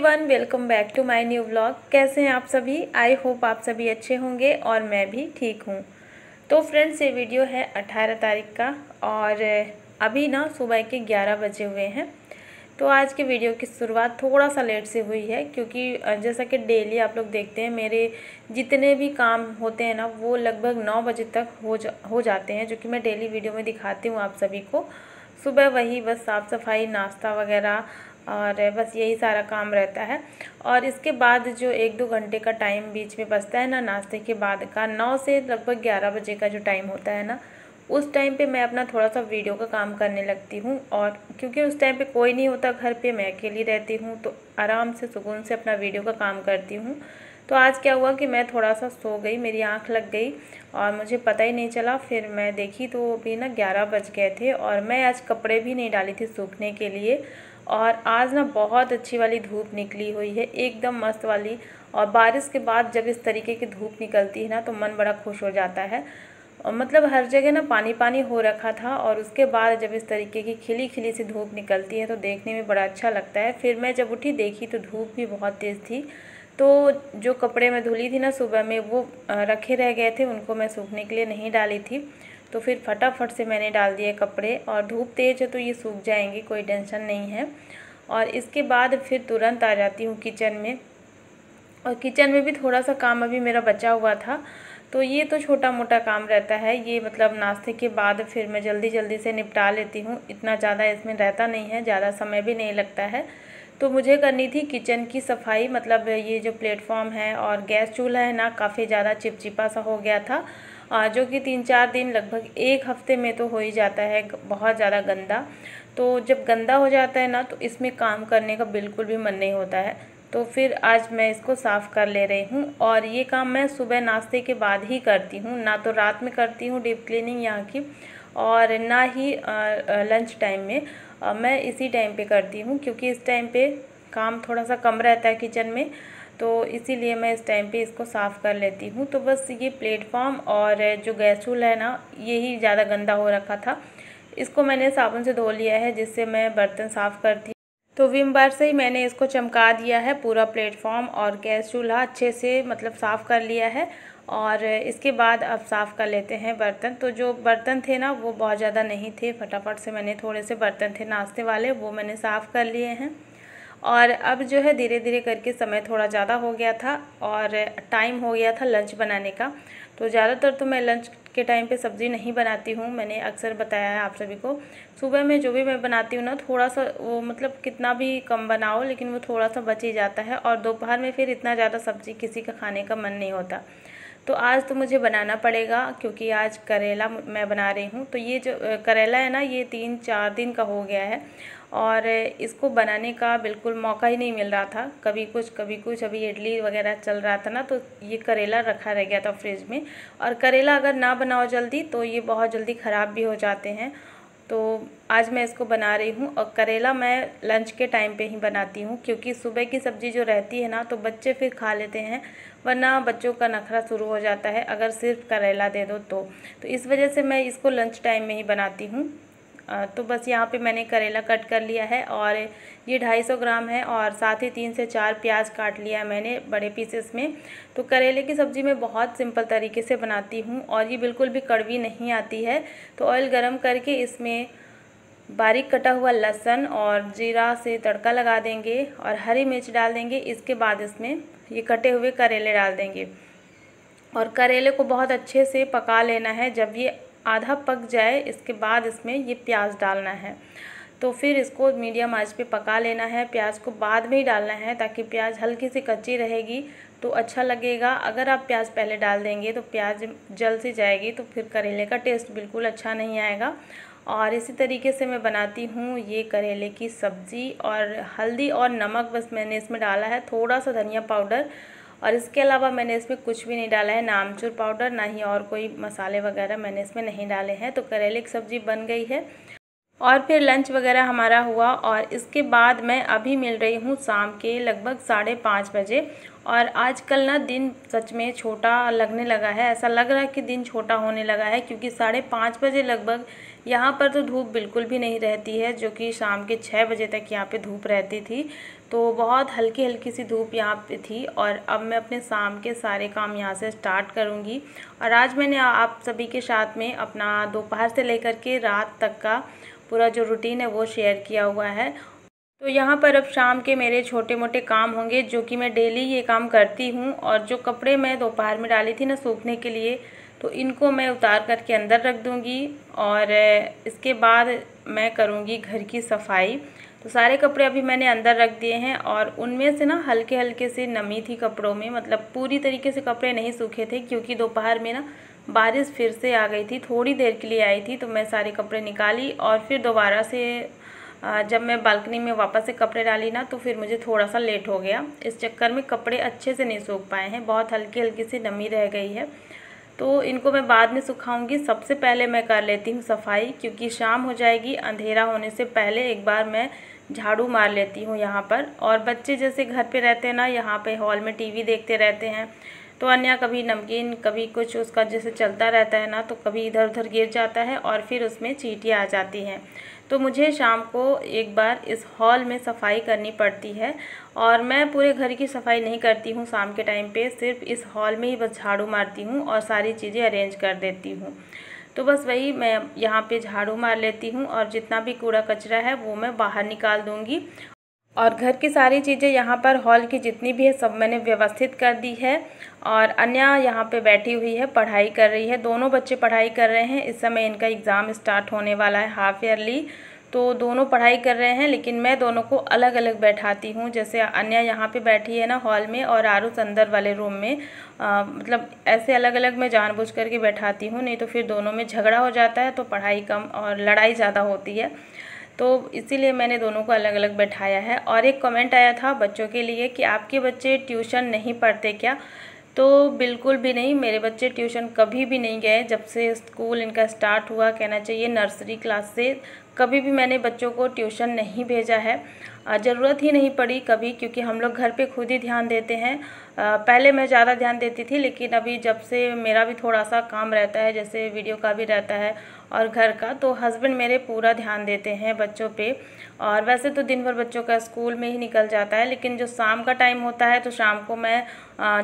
everyone welcome back to my new vlog कैसे हैं आप सभी आई होप आप सभी अच्छे होंगे और मैं भी ठीक हूँ तो फ्रेंड्स ये वीडियो है 18 तारीख का और अभी ना सुबह के 11 बजे हुए हैं तो आज के वीडियो की शुरुआत थोड़ा सा लेट से हुई है क्योंकि जैसा कि डेली आप लोग देखते हैं मेरे जितने भी काम होते हैं ना वो लगभग नौ बजे तक हो जा हो जाते हैं जो कि मैं डेली वीडियो में दिखाती हूँ आप सभी को सुबह वही बस साफ़ सफाई नाश्ता वगैरह और बस यही सारा काम रहता है और इसके बाद जो एक दो घंटे का टाइम बीच में बचता है ना नाश्ते के बाद का नौ से लगभग ग्यारह बजे का जो टाइम होता है ना उस टाइम पे मैं अपना थोड़ा सा वीडियो का काम करने लगती हूँ और क्योंकि उस टाइम पे कोई नहीं होता घर पे मैं अकेली रहती हूँ तो आराम से सुकून से अपना वीडियो का काम करती हूँ तो आज क्या हुआ कि मैं थोड़ा सा सो गई मेरी आँख लग गई और मुझे पता ही नहीं चला फिर मैं देखी तो अभी ना ग्यारह बज गए थे और मैं आज कपड़े भी नहीं डाली थी सूखने के लिए और आज ना बहुत अच्छी वाली धूप निकली हुई है एकदम मस्त वाली और बारिश के बाद जब इस तरीके की धूप निकलती है ना तो मन बड़ा खुश हो जाता है और मतलब हर जगह ना पानी पानी हो रखा था और उसके बाद जब इस तरीके की खिली खिली सी धूप निकलती है तो देखने में बड़ा अच्छा लगता है फिर मैं जब उठी देखी तो धूप भी बहुत तेज़ थी तो जो कपड़े मैं धुली थी ना सुबह में वो रखे रह गए थे उनको मैं सूखने के लिए नहीं डाली थी तो फिर फटाफट से मैंने डाल दिए कपड़े और धूप तेज है तो ये सूख जाएंगे कोई टेंशन नहीं है और इसके बाद फिर तुरंत आ जाती हूँ किचन में और किचन में भी थोड़ा सा काम अभी मेरा बचा हुआ था तो ये तो छोटा मोटा काम रहता है ये मतलब नाश्ते के बाद फिर मैं जल्दी जल्दी से निपटा लेती हूँ इतना ज़्यादा इसमें रहता नहीं है ज़्यादा समय भी नहीं लगता है तो मुझे करनी थी किचन की सफाई मतलब ये जो प्लेटफॉर्म है और गैस चूल्हा है ना काफ़ी ज़्यादा चिपचिपा सा हो गया था जो कि तीन चार दिन लगभग एक हफ्ते में तो हो ही जाता है बहुत ज़्यादा गंदा तो जब गंदा हो जाता है ना तो इसमें काम करने का बिल्कुल भी मन नहीं होता है तो फिर आज मैं इसको साफ़ कर ले रही हूँ और ये काम मैं सुबह नाश्ते के बाद ही करती हूँ ना तो रात में करती हूँ डीप क्लीनिंग यहाँ की और ना ही लंच टाइम में मैं इसी टाइम पे करती हूँ क्योंकि इस टाइम पे काम थोड़ा सा कम रहता है किचन में तो इसीलिए मैं इस टाइम पे इसको साफ़ कर लेती हूँ तो बस ये प्लेटफॉर्म और जो गैस चूल है ना यही ज़्यादा गंदा हो रखा था इसको मैंने साबुन से धो लिया है जिससे मैं बर्तन साफ़ करती तो विम बार से ही मैंने इसको चमका दिया है पूरा प्लेटफॉर्म और गैस चूल्हा अच्छे से मतलब साफ़ कर लिया है और इसके बाद अब साफ़ कर लेते हैं बर्तन तो जो बर्तन थे ना वो बहुत ज़्यादा नहीं थे फटाफट से मैंने थोड़े से बर्तन थे नाश्ते वाले वो मैंने साफ़ कर लिए हैं और अब जो है धीरे धीरे करके समय थोड़ा ज़्यादा हो गया था और टाइम हो गया था लंच बनाने का तो ज़्यादातर तो मैं लंच के टाइम पे सब्ज़ी नहीं बनाती हूँ मैंने अक्सर बताया है आप सभी को सुबह में जो भी मैं बनाती हूँ ना थोड़ा सा वो मतलब कितना भी कम बनाओ लेकिन वो थोड़ा सा बच ही जाता है और दोपहर में फिर इतना ज़्यादा सब्ज़ी किसी का खाने का मन नहीं होता तो आज तो मुझे बनाना पड़ेगा क्योंकि आज करेला मैं बना रही हूँ तो ये जो करेला है ना ये तीन चार दिन का हो गया है और इसको बनाने का बिल्कुल मौका ही नहीं मिल रहा था कभी कुछ कभी कुछ अभी इडली वगैरह चल रहा था ना तो ये करेला रखा रह गया था फ्रिज में और करेला अगर ना बनाओ जल्दी तो ये बहुत जल्दी ख़राब भी हो जाते हैं तो आज मैं इसको बना रही हूँ और करेला मैं लंच के टाइम पे ही बनाती हूँ क्योंकि सुबह की सब्ज़ी जो रहती है ना तो बच्चे फिर खा लेते हैं वरना बच्चों का नखरा शुरू हो जाता है अगर सिर्फ करेला दे दो तो, तो इस वजह से मैं इसको लंच टाइम में ही बनाती हूँ तो बस यहाँ पे मैंने करेला कट कर लिया है और ये 250 ग्राम है और साथ ही तीन से चार प्याज काट लिया है मैंने बड़े पीसेस में तो करेले की सब्ज़ी मैं बहुत सिंपल तरीके से बनाती हूँ और ये बिल्कुल भी कड़वी नहीं आती है तो ऑयल गर्म करके इसमें बारीक कटा हुआ लहसन और जीरा से तड़का लगा देंगे और हरी मिर्च डाल देंगे इसके बाद इसमें ये कटे हुए करेले डाल देंगे और करेले को बहुत अच्छे से पका लेना है जब ये आधा पक जाए इसके बाद इसमें ये प्याज डालना है तो फिर इसको मीडियम आंच पे पका लेना है प्याज को बाद में ही डालना है ताकि प्याज हल्की सी कच्ची रहेगी तो अच्छा लगेगा अगर आप प्याज पहले डाल देंगे तो प्याज जल सी जाएगी तो फिर करेले का टेस्ट बिल्कुल अच्छा नहीं आएगा और इसी तरीके से मैं बनाती हूँ ये करेले की सब्ज़ी और हल्दी और नमक बस मैंने इसमें डाला है थोड़ा सा धनिया पाउडर और इसके अलावा मैंने इसमें कुछ भी नहीं डाला है ना आमचूर पाउडर ना ही और कोई मसाले वगैरह मैंने इसमें नहीं डाले हैं तो करेले की सब्ज़ी बन गई है और फिर लंच वगैरह हमारा हुआ और इसके बाद मैं अभी मिल रही हूँ शाम के लगभग साढ़े पाँच बजे और आजकल ना दिन सच में छोटा लगने लगा है ऐसा लग रहा है कि दिन छोटा होने लगा है क्योंकि साढ़े पाँच बजे लगभग यहाँ पर तो धूप बिल्कुल भी नहीं रहती है जो कि शाम के छः बजे तक यहाँ पे धूप रहती थी तो बहुत हल्की हल्की सी धूप यहाँ पे थी और अब मैं अपने शाम के सारे काम यहाँ से स्टार्ट करूँगी और आज मैंने आप सभी के साथ में अपना दोपहर से लेकर के रात तक का पूरा जो रूटीन है वो शेयर किया हुआ है तो यहाँ पर अब शाम के मेरे छोटे मोटे काम होंगे जो कि मैं डेली ये काम करती हूँ और जो कपड़े मैं दोपहर में डाली थी ना सूखने के लिए तो इनको मैं उतार करके अंदर रख दूँगी और इसके बाद मैं करूँगी घर की सफाई तो सारे कपड़े अभी मैंने अंदर रख दिए हैं और उनमें से ना हल्के हल्के से नमी थी कपड़ों में मतलब पूरी तरीके से कपड़े नहीं सूखे थे क्योंकि दोपहर में ना बारिश फिर से आ गई थी थोड़ी देर के लिए आई थी तो मैं सारे कपड़े निकाली और फिर दोबारा से जब मैं बालकनी में वापस से कपड़े डाली ना तो फिर मुझे थोड़ा सा लेट हो गया इस चक्कर में कपड़े अच्छे से नहीं सूख पाए हैं बहुत हल्की हल्की सी नमी रह गई है तो इनको मैं बाद में सुखाऊंगी सबसे पहले मैं कर लेती हूँ सफाई क्योंकि शाम हो जाएगी अंधेरा होने से पहले एक बार मैं झाड़ू मार लेती हूँ यहाँ पर और बच्चे जैसे घर पे रहते हैं ना यहाँ पे हॉल में टीवी देखते रहते हैं तो अन्य कभी नमकीन कभी कुछ उसका जैसे चलता रहता है ना तो कभी इधर उधर गिर जाता है और फिर उसमें चीटियाँ आ जाती हैं तो मुझे शाम को एक बार इस हॉल में सफाई करनी पड़ती है और मैं पूरे घर की सफाई नहीं करती हूँ शाम के टाइम पे सिर्फ इस हॉल में ही बस झाड़ू मारती हूँ और सारी चीज़ें अरेंज कर देती हूँ तो बस वही मैं यहाँ पे झाड़ू मार लेती हूँ और जितना भी कूड़ा कचरा है वो मैं बाहर निकाल दूँगी और घर की सारी चीज़ें यहाँ पर हॉल की जितनी भी है सब मैंने व्यवस्थित कर दी है और अन्या यहाँ पे बैठी हुई है पढ़ाई कर रही है दोनों बच्चे पढ़ाई कर रहे हैं इस समय इनका एग्ज़ाम स्टार्ट होने वाला है हाफ ईयरली तो दोनों पढ़ाई कर रहे हैं लेकिन मैं दोनों को अलग अलग बैठाती हूँ जैसे अन्या यहाँ पे बैठी है ना हॉल में और आरुष अंदर वाले रूम में आ, मतलब ऐसे अलग अलग मैं जानबूझ करके बैठाती हूँ नहीं तो फिर दोनों में झगड़ा हो जाता है तो पढ़ाई कम और लड़ाई ज़्यादा होती है तो इसीलिए मैंने दोनों को अलग अलग बैठाया है और एक कमेंट आया था बच्चों के लिए कि आपके बच्चे ट्यूशन नहीं पढ़ते क्या तो बिल्कुल भी नहीं मेरे बच्चे ट्यूशन कभी भी नहीं गए जब से स्कूल इनका स्टार्ट हुआ कहना चाहिए नर्सरी क्लास से कभी भी मैंने बच्चों को ट्यूशन नहीं भेजा है ज़रूरत ही नहीं पड़ी कभी क्योंकि हम लोग घर पे खुद ही ध्यान देते हैं पहले मैं ज़्यादा ध्यान देती थी लेकिन अभी जब से मेरा भी थोड़ा सा काम रहता है जैसे वीडियो का भी रहता है और घर का तो हस्बैंड मेरे पूरा ध्यान देते हैं बच्चों पे और वैसे तो दिन भर बच्चों का स्कूल में ही निकल जाता है लेकिन जो शाम का टाइम होता है तो शाम को मैं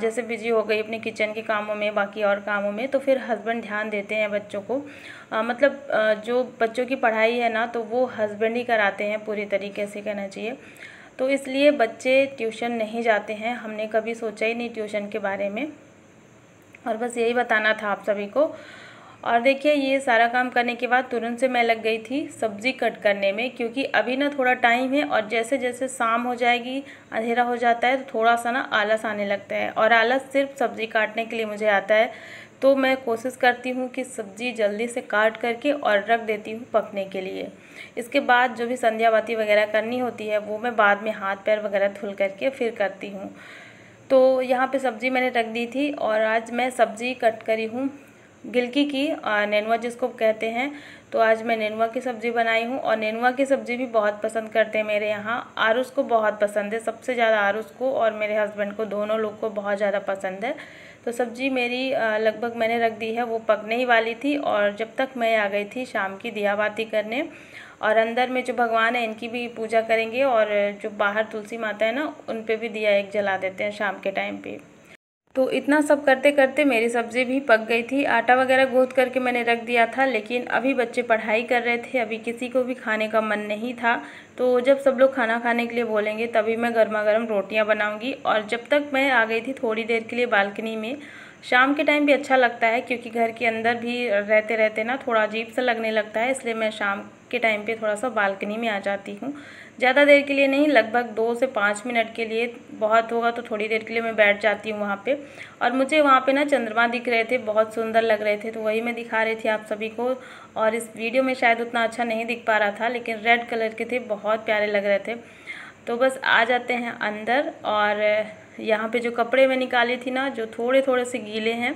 जैसे बिजी हो गई अपने किचन के कामों में बाकी और कामों में तो फिर हस्बैंड ध्यान देते हैं बच्चों को मतलब जो बच्चों की पढ़ाई है ना करना तो वो हस्बैंड ही कराते हैं पूरी तरीके से कहना चाहिए तो इसलिए बच्चे ट्यूशन नहीं जाते हैं हमने कभी सोचा ही नहीं ट्यूशन के बारे में और बस यही बताना था आप सभी को और देखिए ये सारा काम करने के बाद तुरंत से मैं लग गई थी सब्ज़ी कट करने में क्योंकि अभी ना थोड़ा टाइम है और जैसे जैसे शाम हो जाएगी अंधेरा हो जाता है तो थोड़ा सा ना आलस आने लगता है और आलस सिर्फ सब्ज़ी काटने के लिए मुझे आता है तो मैं कोशिश करती हूँ कि सब्ज़ी जल्दी से काट करके और रख देती हूँ पकने के लिए इसके बाद जो भी संध्या बाती वगैरह करनी होती है वो मैं बाद में हाथ पैर वगैरह धुल करके फिर करती हूँ तो यहाँ पे सब्ज़ी मैंने रख दी थी और आज मैं सब्ज़ी कट करी हूँ गिलकी की नेनुआ जिसको कहते हैं तो आज मैं नेनुआ की सब्ज़ी बनाई हूँ और नेनुआ की सब्ज़ी भी बहुत पसंद करते हैं मेरे यहाँ आरुष को बहुत पसंद है सबसे ज़्यादा आरुष को और मेरे हस्बैंड को दोनों लोग को बहुत ज़्यादा पसंद है तो सब्ज़ी मेरी लगभग मैंने रख दी है वो पकने ही वाली थी और जब तक मैं आ गई थी शाम की दिया बाती करने और अंदर में जो भगवान है इनकी भी पूजा करेंगे और जो बाहर तुलसी माता है ना उन पर भी दिया एक जला देते हैं शाम के टाइम पर तो इतना सब करते करते मेरी सब्ज़ी भी पक गई थी आटा वगैरह गूँथ करके मैंने रख दिया था लेकिन अभी बच्चे पढ़ाई कर रहे थे अभी किसी को भी खाने का मन नहीं था तो जब सब लोग खाना खाने के लिए बोलेंगे तभी मैं गर्मा गर्म रोटियाँ बनाऊँगी और जब तक मैं आ गई थी थोड़ी देर के लिए बालकनी में शाम के टाइम भी अच्छा लगता है क्योंकि घर के अंदर भी रहते रहते ना थोड़ा अजीब सा लगने लगता है इसलिए मैं शाम के टाइम पे थोड़ा सा बालकनी में आ जाती हूँ ज़्यादा देर के लिए नहीं लगभग दो से पाँच मिनट के लिए बहुत होगा तो थोड़ी देर के लिए मैं बैठ जाती हूँ वहाँ पे और मुझे वहाँ पे ना चंद्रमा दिख रहे थे बहुत सुंदर लग रहे थे तो वही मैं दिखा रही थी आप सभी को और इस वीडियो में शायद उतना अच्छा नहीं दिख पा रहा था लेकिन रेड कलर के थे बहुत प्यारे लग रहे थे तो बस आ जाते हैं अंदर और यहाँ पर जो कपड़े मैं निकाली थी ना जो थोड़े थोड़े से गीले हैं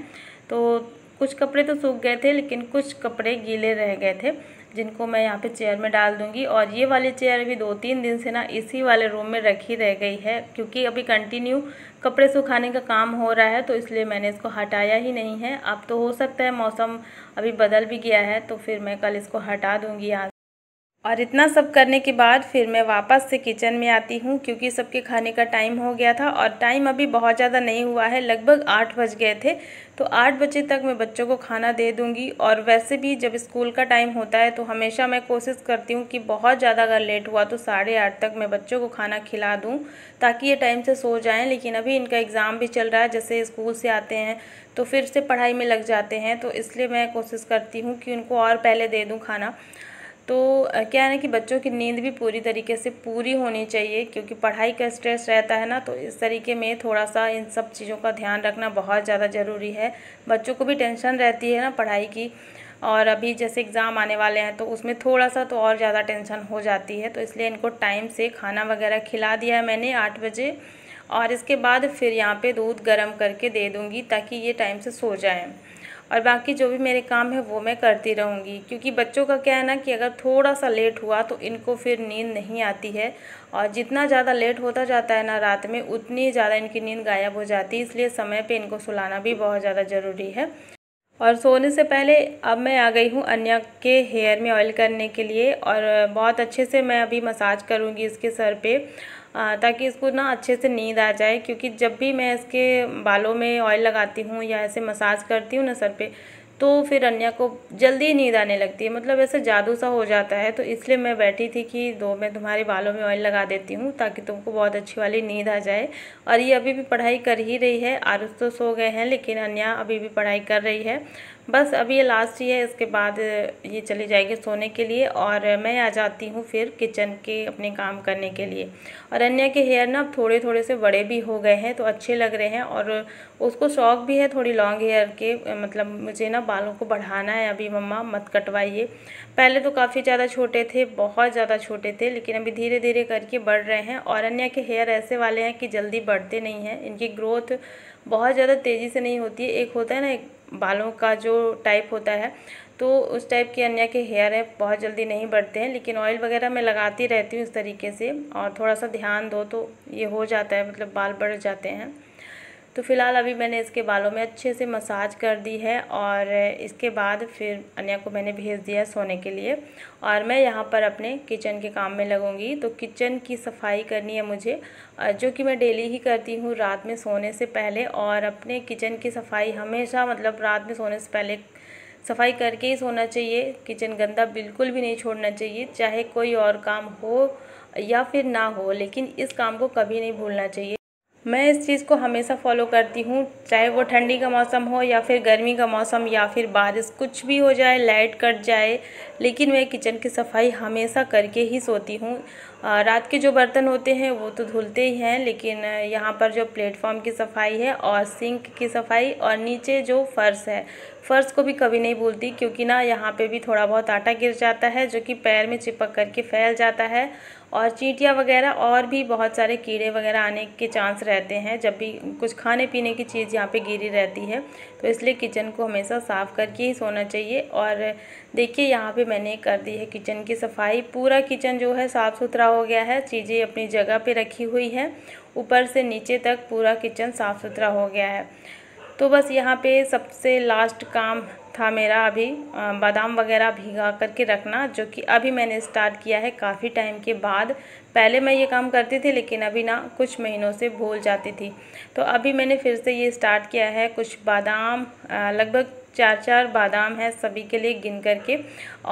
तो कुछ कपड़े तो सूख गए थे लेकिन कुछ कपड़े गीले रह गए थे जिनको मैं यहाँ पे चेयर में डाल दूँगी और ये वाली चेयर भी दो तीन दिन से ना इसी वाले रूम में रखी रह गई है क्योंकि अभी कंटिन्यू कपड़े सुखाने का काम हो रहा है तो इसलिए मैंने इसको हटाया ही नहीं है अब तो हो सकता है मौसम अभी बदल भी गया है तो फिर मैं कल इसको हटा दूँगी यहाँ और इतना सब करने के बाद फिर मैं वापस से किचन में आती हूँ क्योंकि सबके खाने का टाइम हो गया था और टाइम अभी बहुत ज़्यादा नहीं हुआ है लगभग आठ बज गए थे तो आठ बजे तक मैं बच्चों को खाना दे दूँगी और वैसे भी जब स्कूल का टाइम होता है तो हमेशा मैं कोशिश करती हूँ कि बहुत ज़्यादा अगर लेट हुआ तो साढ़े आठ तक मैं बच्चों को खाना खिला दूँ ताकि ये टाइम से सो जाएँ लेकिन अभी इनका एग्ज़ाम भी चल रहा है जैसे स्कूल से आते हैं तो फिर से पढ़ाई में लग जाते हैं तो इसलिए मैं कोशिश करती हूँ कि उनको और पहले दे दूँ खाना तो क्या है ना कि बच्चों की नींद भी पूरी तरीके से पूरी होनी चाहिए क्योंकि पढ़ाई का स्ट्रेस रहता है ना तो इस तरीके में थोड़ा सा इन सब चीज़ों का ध्यान रखना बहुत ज़्यादा ज़रूरी है बच्चों को भी टेंशन रहती है ना पढ़ाई की और अभी जैसे एग्ज़ाम आने वाले हैं तो उसमें थोड़ा सा तो और ज़्यादा टेंशन हो जाती है तो इसलिए इनको टाइम से खाना वगैरह खिला दिया है मैंने आठ बजे और इसके बाद फिर यहाँ पे दूध गर्म करके दे दूँगी ताकि ये टाइम से सो जाएँ और बाकी जो भी मेरे काम है वो मैं करती रहूँगी क्योंकि बच्चों का क्या है ना कि अगर थोड़ा सा लेट हुआ तो इनको फिर नींद नहीं आती है और जितना ज़्यादा लेट होता जाता है ना रात में उतनी ज़्यादा इनकी नींद गायब हो जाती है इसलिए समय पे इनको सुलाना भी बहुत ज़्यादा ज़रूरी है और सोने से पहले अब मैं आ गई हूँ अन्या के हेयर में ऑयल करने के लिए और बहुत अच्छे से मैं अभी मसाज करूँगी इसके सर पर ताकि इसको ना अच्छे से नींद आ जाए क्योंकि जब भी मैं इसके बालों में ऑयल लगाती हूँ या ऐसे मसाज करती हूँ ना सर पे तो फिर अन्या को जल्दी नींद आने लगती है मतलब ऐसा जादू सा हो जाता है तो इसलिए मैं बैठी थी कि दो मैं तुम्हारे बालों में ऑयल लगा देती हूँ ताकि तुमको बहुत अच्छी वाली नींद आ जाए और ये अभी भी पढ़ाई कर ही रही है आरुष तो सो गए हैं लेकिन अन्या अभी भी पढ़ाई कर रही है बस अब ये लास्ट ही है इसके बाद ये चली जाएगी सोने के लिए और मैं आ जाती हूँ फिर किचन के अपने काम करने के लिए और अन्य के हेयर ना थोड़े थोड़े से बड़े भी हो गए हैं तो अच्छे लग रहे हैं और उसको शौक़ भी है थोड़ी लॉन्ग हेयर के मतलब मुझे ना बालों को बढ़ाना है अभी मम्मा मत कटवाइए पहले तो काफ़ी ज़्यादा छोटे थे बहुत ज़्यादा छोटे थे लेकिन अभी धीरे धीरे करके बढ़ रहे हैं और अन्य के हेयर ऐसे वाले हैं कि जल्दी बढ़ते नहीं हैं इनकी ग्रोथ बहुत ज़्यादा तेज़ी से नहीं होती है एक होता है ना बालों का जो टाइप होता है तो उस टाइप की अन्या के हेयर है बहुत जल्दी नहीं बढ़ते हैं लेकिन ऑयल वगैरह मैं लगाती रहती हूँ इस तरीके से और थोड़ा सा ध्यान दो तो ये हो जाता है मतलब बाल बढ़ जाते हैं तो फ़िलहाल अभी मैंने इसके बालों में अच्छे से मसाज कर दी है और इसके बाद फिर अनिया को मैंने भेज दिया है सोने के लिए और मैं यहाँ पर अपने किचन के काम में लगूँगी तो किचन की सफाई करनी है मुझे जो कि मैं डेली ही करती हूँ रात में सोने से पहले और अपने किचन की सफाई हमेशा मतलब रात में सोने से पहले सफाई करके ही सोना चाहिए किचन गंदा बिल्कुल भी नहीं छोड़ना चाहिए चाहे कोई और काम हो या फिर ना हो लेकिन इस काम को कभी नहीं भूलना चाहिए मैं इस चीज़ को हमेशा फॉलो करती हूँ चाहे वो ठंडी का मौसम हो या फिर गर्मी का मौसम या फिर बारिश कुछ भी हो जाए लाइट कट जाए लेकिन मैं किचन की सफाई हमेशा करके ही सोती हूँ रात के जो बर्तन होते हैं वो तो धुलते ही हैं लेकिन यहाँ पर जो प्लेटफॉर्म की सफाई है और सिंक की सफाई और नीचे जो फ़र्श है फ़र्श को भी कभी नहीं भूलती क्योंकि ना यहाँ पे भी थोड़ा बहुत आटा गिर जाता है जो कि पैर में चिपक करके फैल जाता है और चींटियाँ वगैरह और भी बहुत सारे कीड़े वगैरह आने के चांस रहते हैं जब भी कुछ खाने पीने की चीज़ यहाँ पे गिरी रहती है तो इसलिए किचन को हमेशा साफ़ करके ही सोना चाहिए और देखिए यहाँ पे मैंने कर दी है किचन की सफाई पूरा किचन जो है साफ़ सुथरा हो गया है चीज़ें अपनी जगह पे रखी हुई है ऊपर से नीचे तक पूरा किचन साफ़ सुथरा हो गया है तो बस यहाँ पे सबसे लास्ट काम था मेरा अभी बादाम वगैरह भिगा करके रखना जो कि अभी मैंने स्टार्ट किया है काफ़ी टाइम के बाद पहले मैं ये काम करती थी लेकिन अभी ना कुछ महीनों से भूल जाती थी तो अभी मैंने फिर से ये स्टार्ट किया है कुछ बादाम लगभग चार चार बादाम है सभी के लिए गिन करके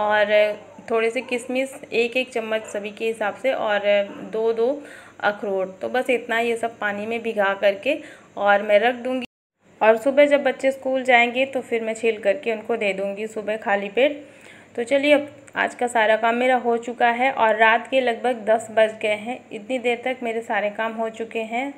और थोड़े से किशमिश एक एक चम्मच सभी के हिसाब से और दो दो अखरोट तो बस इतना ये सब पानी में भिगा करके और मैं रख दूँगी और सुबह जब बच्चे स्कूल जाएंगे तो फिर मैं छील करके उनको दे दूँगी सुबह खाली पेट तो चलिए अब आज का सारा काम मेरा हो चुका है और रात के लगभग दस बज गए हैं इतनी देर तक मेरे सारे काम हो चुके हैं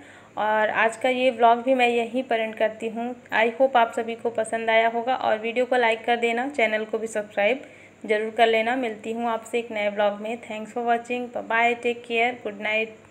और आज का ये व्लॉग भी मैं यहीं पर एंड करती हूँ आई होप आप सभी को पसंद आया होगा और वीडियो को लाइक कर देना चैनल को भी सब्सक्राइब ज़रूर कर लेना मिलती हूँ आपसे एक नए ब्लॉग में thanks for watching bye take care good night